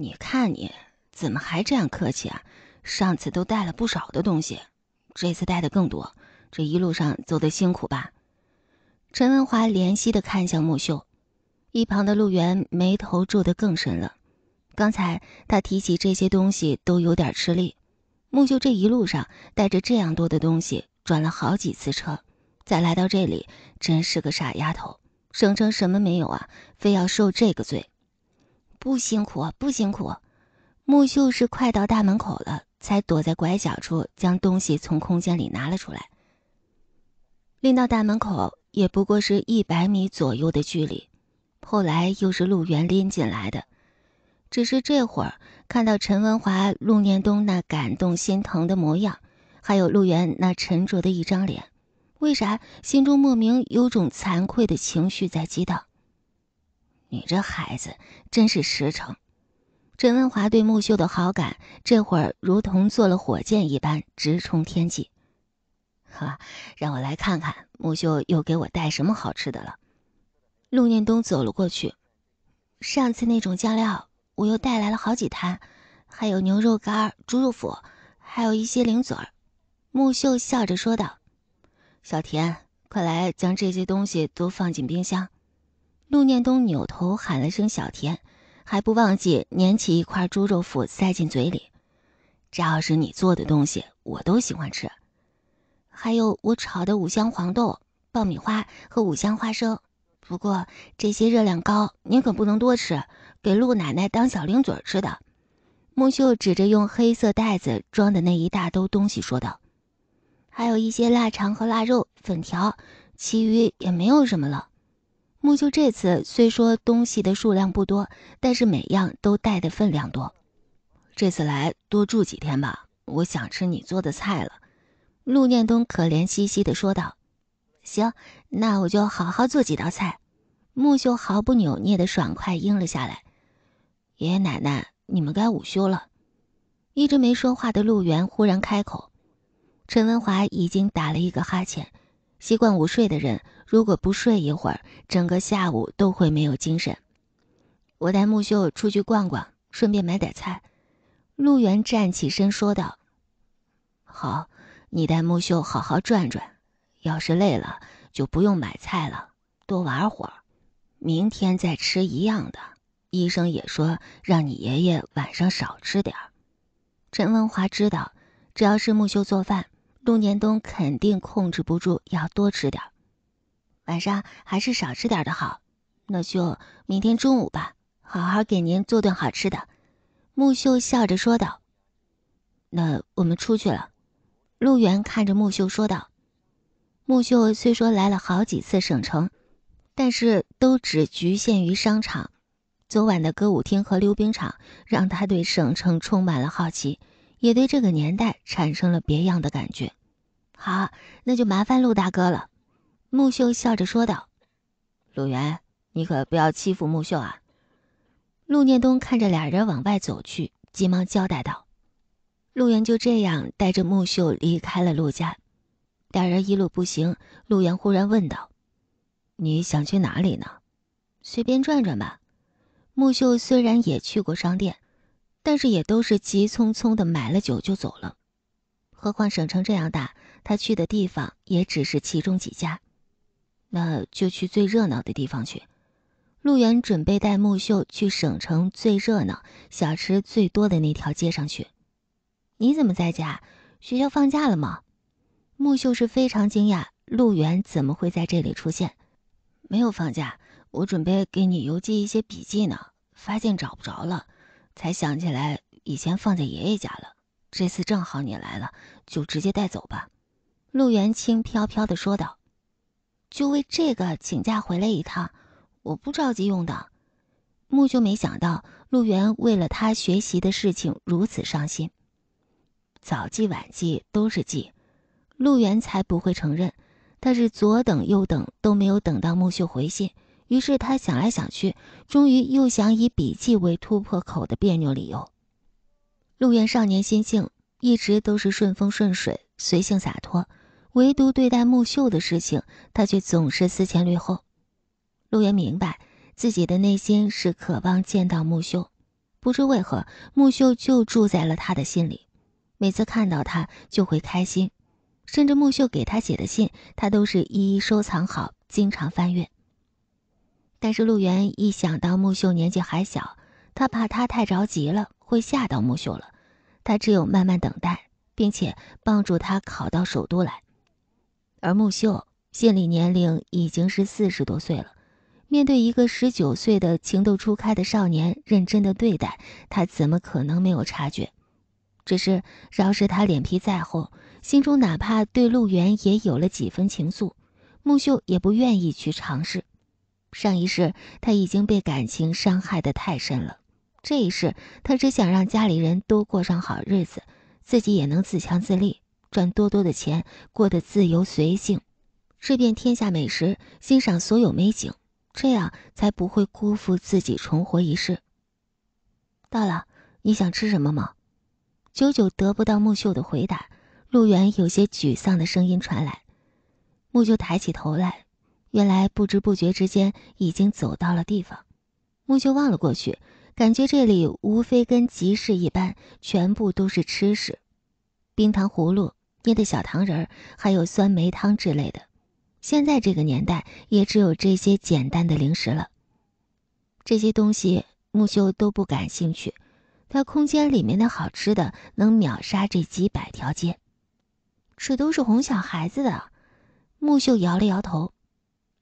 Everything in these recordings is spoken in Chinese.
你看你怎么还这样客气啊！上次都带了不少的东西，这次带的更多。这一路上走的辛苦吧？陈文华怜惜的看向木秀，一旁的陆源眉头皱得更深了。刚才他提起这些东西都有点吃力。木秀这一路上带着这样多的东西，转了好几次车，再来到这里，真是个傻丫头，声称什么没有啊，非要受这个罪。不辛苦，不辛苦。木秀是快到大门口了，才躲在拐角处将东西从空间里拿了出来。拎到大门口也不过是一百米左右的距离，后来又是陆源拎进来的。只是这会儿看到陈文华、陆念东那感动心疼的模样，还有陆源那沉着的一张脸，为啥心中莫名有种惭愧的情绪在激荡？你这孩子真是实诚。郑文华对木秀的好感，这会儿如同坐了火箭一般，直冲天际。哈，让我来看看木秀又给我带什么好吃的了。陆念东走了过去，上次那种酱料，我又带来了好几坛，还有牛肉干、猪肉脯，还有一些零嘴儿。木秀笑着说道：“小田，快来将这些东西都放进冰箱。”陆念东扭头喊了声“小田”，还不忘记捻起一块猪肉脯塞进嘴里。只要是你做的东西，我都喜欢吃。还有我炒的五香黄豆、爆米花和五香花生，不过这些热量高，您可不能多吃，给陆奶奶当小零嘴吃的。木秀指着用黑色袋子装的那一大兜东西说道：“还有一些腊肠和腊肉、粉条，其余也没有什么了。”木秀这次虽说东西的数量不多，但是每样都带的分量多。这次来多住几天吧，我想吃你做的菜了。”陆念东可怜兮兮地说道。“行，那我就好好做几道菜。”木秀毫不扭捏的爽快应了下来。“爷爷奶奶，你们该午休了。”一直没说话的陆源忽然开口。陈文华已经打了一个哈欠。习惯午睡的人，如果不睡一会儿，整个下午都会没有精神。我带木秀出去逛逛，顺便买点菜。陆源站起身说道：“好，你带木秀好好转转，要是累了就不用买菜了，多玩会儿，明天再吃一样的。医生也说让你爷爷晚上少吃点儿。”陈文华知道，只要是木秀做饭。陆年冬肯定控制不住要多吃点，晚上还是少吃点的好。那就明天中午吧，好好给您做顿好吃的。”木秀笑着说道。“那我们出去了。”陆源看着木秀说道。木秀虽说来了好几次省城，但是都只局限于商场。昨晚的歌舞厅和溜冰场，让他对省城充满了好奇。也对这个年代产生了别样的感觉。好，那就麻烦陆大哥了。木秀笑着说道：“陆源，你可不要欺负木秀啊。”陆念东看着俩人往外走去，急忙交代道：“陆源就这样带着木秀离开了陆家。俩人一路步行，陆源忽然问道：‘你想去哪里呢？’随便转转吧。”木秀虽然也去过商店。但是也都是急匆匆的买了酒就走了，何况省城这样大，他去的地方也只是其中几家，那就去最热闹的地方去。陆远准备带木秀去省城最热闹、小吃最多的那条街上去。你怎么在家？学校放假了吗？木秀是非常惊讶，陆远怎么会在这里出现？没有放假，我准备给你邮寄一些笔记呢，发现找不着了。才想起来以前放在爷爷家了，这次正好你来了，就直接带走吧。”陆源轻飘飘的说道，“就为这个请假回来一趟，我不着急用的。”木秀没想到陆源为了他学习的事情如此上心。早记晚记都是记，陆源才不会承认。但是左等右等都没有等到木秀回信。于是他想来想去，终于又想以笔记为突破口的别扭理由。陆远少年心性一直都是顺风顺水、随性洒脱，唯独对待木秀的事情，他却总是思前虑后。陆远明白自己的内心是渴望见到木秀，不知为何木秀就住在了他的心里，每次看到他就会开心，甚至木秀给他写的信，他都是一一收藏好，经常翻阅。但是陆源一想到木秀年纪还小，他怕他太着急了会吓到木秀了，他只有慢慢等待，并且帮助他考到首都来。而木秀心理年龄已经是四十多岁了，面对一个十九岁的情窦初开的少年，认真的对待他，怎么可能没有察觉？只是饶是他脸皮再厚，心中哪怕对陆源也有了几分情愫，木秀也不愿意去尝试。上一世，他已经被感情伤害的太深了。这一世，他只想让家里人多过上好日子，自己也能自强自立，赚多多的钱，过得自由随性，吃遍天下美食，欣赏所有美景，这样才不会辜负自己重活一世。到了，你想吃什么吗？久久得不到木秀的回答，陆远有些沮丧的声音传来。木秀抬起头来。原来不知不觉之间已经走到了地方，木秀望了过去，感觉这里无非跟集市一般，全部都是吃食，冰糖葫芦、捏的小糖人儿，还有酸梅汤之类的。现在这个年代也只有这些简单的零食了。这些东西木秀都不感兴趣，他空间里面的好吃的能秒杀这几百条街。这都是哄小孩子的，木秀摇了摇头。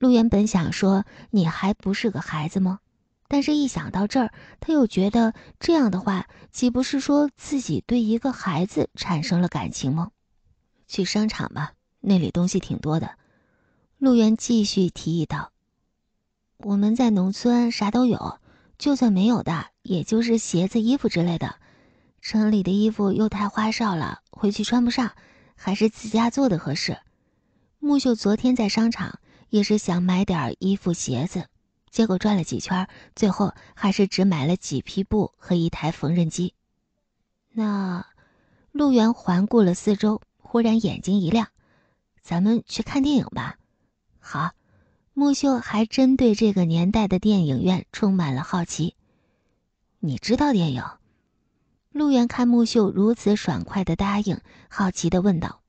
陆源本想说：“你还不是个孩子吗？”但是一想到这儿，他又觉得这样的话，岂不是说自己对一个孩子产生了感情吗？去商场吧，那里东西挺多的。陆源继续提议道：“我们在农村啥都有，就算没有的，也就是鞋子、衣服之类的。城里的衣服又太花哨了，回去穿不上，还是自家做的合适。”木秀昨天在商场。也是想买点衣服、鞋子，结果转了几圈，最后还是只买了几匹布和一台缝纫机。那，陆源环顾了四周，忽然眼睛一亮：“咱们去看电影吧！”好，木秀还真对这个年代的电影院充满了好奇。你知道电影？陆源看木秀如此爽快的答应，好奇的问道。